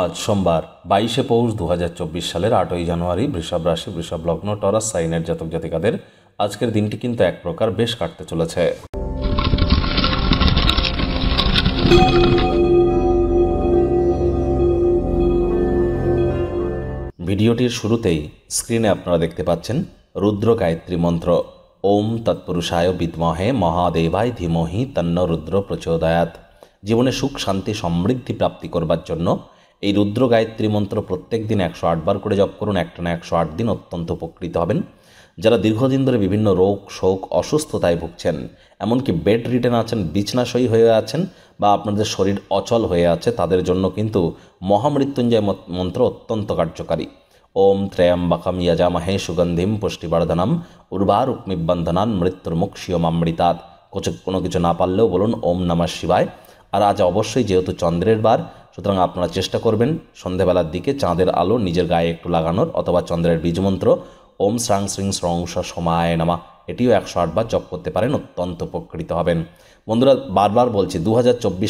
আজ সোমবার বাইশে পৌষ দু সালের আটই জানুয়ারি বৃষভ রাশি বৃষভ লগ্ন টরাস সাইনের জাতক জাতিকাদের আজকের দিনটি কিন্তু এক প্রকার বেশ কাটতে চলেছে ভিডিওটির শুরুতেই স্ক্রিনে আপনারা দেখতে পাচ্ছেন রুদ্র গায়ত্রী মন্ত্র ওম তৎপুরুষায় বিদ্মহে মহাদেবায় ধীমহি তন্ন রুদ্র প্রচোদয়াত জীবনে সুখ শান্তি সমৃদ্ধি প্রাপ্তি করবার জন্য এই রুদ্র গায়ত্রী মন্ত্র প্রত্যেক দিন একশো আটবার করে জপ করুন একটানা একশো আট দিন অত্যন্ত উপকৃত হবেন যারা দীর্ঘদিন ধরে বিভিন্ন রোগ শোক অসুস্থতায় ভুগছেন এমনকি বেড রিটেন আছেন বিছনাশয়ী হয়ে আছেন বা আপনাদের শরীর অচল হয়ে আছে তাদের জন্য কিন্তু মহামৃত্যুঞ্জয় মন্ত্র অত্যন্ত কার্যকারী ওম ত্রয়ম্বকম যজামহে সুগন্ধিম পুষ্টিবর্ধনম উর্বারুক্মিবন্ধনান মৃত্যুর্মুক্ষীয়ম অমৃতাৎ কোচে কোনো কিছু না পারলেও বলুন ওম নমঃ শিবায় আর আজ অবশ্যই যেহেতু চন্দ্রের বার সুতরাং আপনারা চেষ্টা করবেন সন্ধেবেলার দিকে চাঁদের আলো নিজের গায়ে একটু লাগানোর অথবা চন্দ্রের বীজমন্ত্র ওম শ্রাং শ্রিং স্রংস সমায় নামা এটিও একশো আটবার জপ করতে পারেন অত্যন্ত উপকৃত হবেন বন্ধুরা বারবার বলছি দু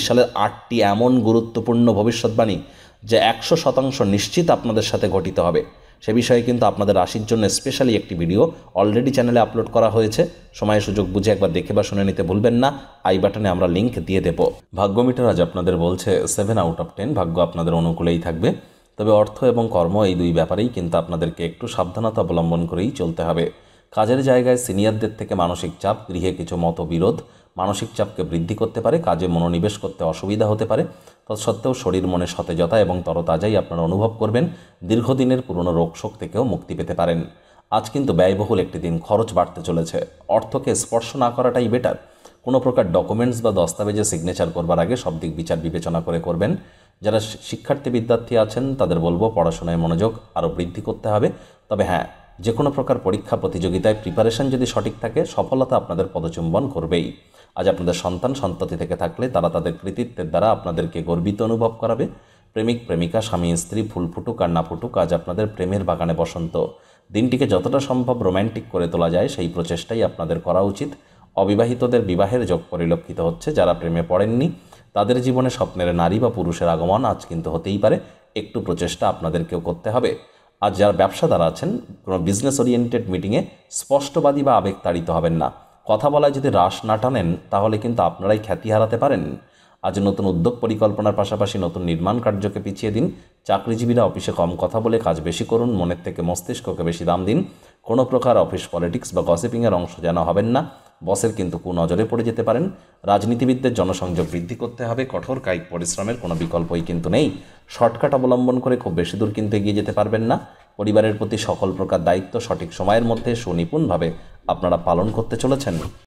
সালের আটটি এমন গুরুত্বপূর্ণ ভবিষ্যৎবাণী যে একশো শতাংশ নিশ্চিত আপনাদের সাথে ঘটিত হবে সে বিষয়ে কিন্তু আপনাদের রাশির জন্য স্পেশালি একটি ভিডিও অলরেডি চ্যানেলে আপলোড করা হয়েছে সময় সুযোগ বুঝে একবার দেখে বা শুনে নিতে ভুলবেন না আই বাটনে আমরা লিঙ্ক দিয়ে দেব ভাগ্য মিটার আজ আপনাদের বলছে সেভেন আউট অফ টেন ভাগ্য আপনাদের অনুকূলেই থাকবে তবে অর্থ এবং কর্ম এই দুই ব্যাপারেই কিন্তু আপনাদেরকে একটু সাবধানতা অবলম্বন করেই চলতে হবে কাজের জায়গায় সিনিয়রদের থেকে মানসিক চাপ গৃহে কিছু মতবিরোধ মানসিক চাপকে বৃদ্ধি করতে পারে কাজে মনোনিবেশ করতে অসুবিধা হতে পারে তৎসত্ত্বেও শরীর মনে সতেজতা এবং তরতাজাই আপনারা অনুভব করবেন দীর্ঘদিনের পুরনো রোগশোক থেকেও মুক্তি পেতে পারেন আজ কিন্তু ব্যয়বহুল একটি দিন খরচ বাড়তে চলেছে অর্থকে স্পর্শ না করাটাই বেটার কোনো প্রকার ডকুমেন্টস বা দস্তাবেজে সিগনেচার করবার আগে সব দিক বিচার বিবেচনা করে করবেন যারা শিক্ষার্থী বিদ্যার্থী আছেন তাদের বলবো পড়াশোনায় মনোযোগ আরও বৃদ্ধি করতে হবে তবে হ্যাঁ যে কোনো প্রকার পরীক্ষা প্রতিযোগিতায় প্রিপারেশন যদি সঠিক থাকে সফলতা আপনাদের পদচুম্বন করবেই আজ আপনাদের সন্তান সন্ততি থেকে থাকলে তারা তাদের কৃতিত্বের দ্বারা আপনাদেরকে গর্বিত অনুভব করাবে প্রেমিক প্রেমিকা স্বামী স্ত্রী ফুল ফুটুক আর না ফুটুক আজ আপনাদের প্রেমের বাগানে বসন্ত দিনটিকে যতটা সম্ভব রোম্যান্টিক করে তোলা যায় সেই প্রচেষ্টাই আপনাদের করা উচিত অবিবাহিতদের বিবাহের যোগ পরিলক্ষিত হচ্ছে যারা প্রেমে পড়েননি তাদের জীবনে স্বপ্নের নারী বা পুরুষের আগমন আজ কিন্তু হতেই পারে একটু প্রচেষ্টা আপনাদেরকেও করতে হবে আর যারা ব্যবসাদার আছেন কোনো বিজনেস ওরিয়েন্টেড মিটিংয়ে স্পষ্টবাদী বা আবেগ তাড়িত হবেন না কথা বলায় যদি রাশ না টানেন তাহলে কিন্তু আপনারাই খ্যাতি হারাতে পারেন আজ নতুন উদ্যোগ পরিকল্পনার পাশাপাশি নতুন নির্মাণ কার্যকে পিছিয়ে দিন চাকরিজীবীরা অফিসে কম কথা বলে কাজ বেশি করুন মনের থেকে মস্তিষ্ককে বেশি দাম দিন কোনো প্রকার অফিস পলিটিক্স বা গসিপিংয়ের অংশ যেন হবেন না বসের কিন্তু কুনজরে পড়ে যেতে পারেন রাজনীতিবিদদের জনসংযোগ বৃদ্ধি করতে হবে কঠোর কায়িক পরিশ্রমের কোনো বিকল্পই কিন্তু নেই শর্টকাট অবলম্বন করে খুব বেশি দূর কিন্তু এগিয়ে যেতে পারবেন না পরিবারের প্রতি সকল প্রকার দায়িত্ব সঠিক সময়ের মধ্যে সুনিপুণভাবে আপনারা পালন করতে চলেছেন